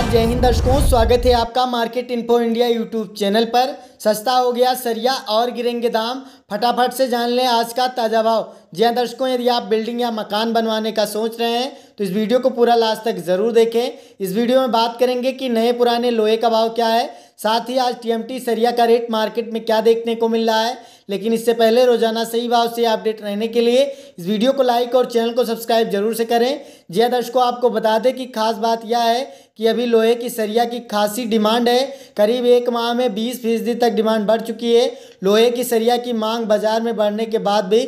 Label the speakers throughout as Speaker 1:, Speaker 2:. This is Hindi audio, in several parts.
Speaker 1: नमस्कार जय हिंद दर्शकों स्वागत है आपका market info India YouTube channel पर सस्ता हो गया सरिया और गिरेंगे दाम फटाफट से जान लें आज का ताज़ा भाव जी हाँ दर्शकों यदि आप बिल्डिंग या मकान बनवाने का सोच रहे हैं तो इस वीडियो को पूरा लास्ट तक ज़रूर देखें इस वीडियो में बात करेंगे कि नए पुराने लोहे का भाव क्या है साथ ही आज टीएमटी सरिया का रेट मार्केट में क्या देखने को मिल रहा है लेकिन इससे पहले रोजाना सही भाव से अपडेट रहने के लिए इस वीडियो को लाइक और चैनल को सब्सक्राइब जरूर से करें जय हाँ, दर्शकों आपको बता दें कि खास बात यह है कि अभी लोहे की सरिया की खासी डिमांड है करीब एक माह में बीस फीसदी तक डिमांड बढ़ चुकी है लोहे की सरिया की मांग बाजार में बढ़ने के बाद भी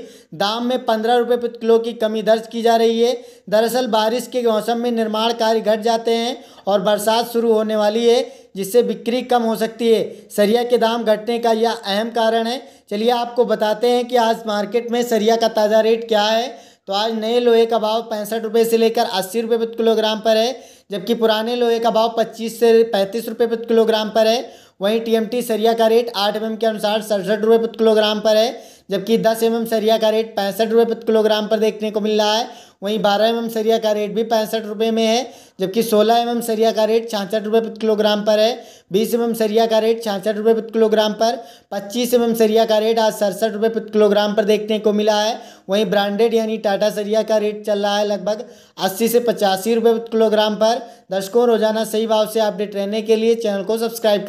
Speaker 1: दाम में पंद्रह रुपये प्रति किलो की कमी दर्ज की जा रही है दरअसल बारिश के मौसम में निर्माण कार्य घट जाते हैं और बरसात शुरू होने वाली है जिससे बिक्री कम हो सकती है सरिया के दाम घटने का यह अहम कारण है चलिए आपको बताते हैं कि आज मार्केट में सरिया का ताज़ा रेट क्या है तो आज नए लोहे का भाव पैंसठ रुपये से लेकर अस्सी रुपये प्रति किलोग्राम पर है जबकि पुराने लोहे का भाव पच्चीस से पैंतीस रुपये प्रति किलोग्राम पर है वहीं टीएमटी सरिया का रेट आठ एम के अनुसार सड़सठ रुपये प्रति किलोग्राम पर है जबकि दस एम एम सरिया का रेट पैंसठ रुपये प्रति किलोग्राम पर देखने को मिल रहा है वहीं बारह एम एम सरिया का रेट भी पैंसठ रुपये में है जबकि सोलह एम एम सरिया का रेट छियासठ रुपये प्रति किलोग्राम पर है बीस एम एम सरिया का रेट छियासठ रुपये प्रति किलोग्राम पर पच्चीस एम एम सरिया का रेट आज सड़सठ रुपये प्रति किलोग्राम पर देखने को मिला है वहीं ब्रांडेड यानी टाटा सरिया का रेट चल रहा है लगभग अस्सी से पचासी रुपये प्रति किलोग्राम पर दर्शकों रोजाना सही भाव से अपडेट रहने के लिए चैनल को सब्सक्राइब